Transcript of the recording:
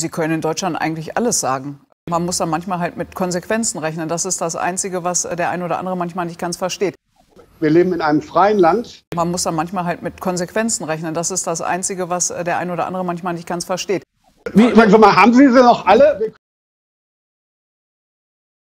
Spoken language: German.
Sie können in Deutschland eigentlich alles sagen. Man muss dann manchmal halt mit Konsequenzen rechnen. Das ist das Einzige, was der ein oder andere manchmal nicht ganz versteht. Wir leben in einem freien Land. Man muss dann manchmal halt mit Konsequenzen rechnen. Das ist das Einzige, was der ein oder andere manchmal nicht ganz versteht. Wie, mal, haben Sie sie noch alle?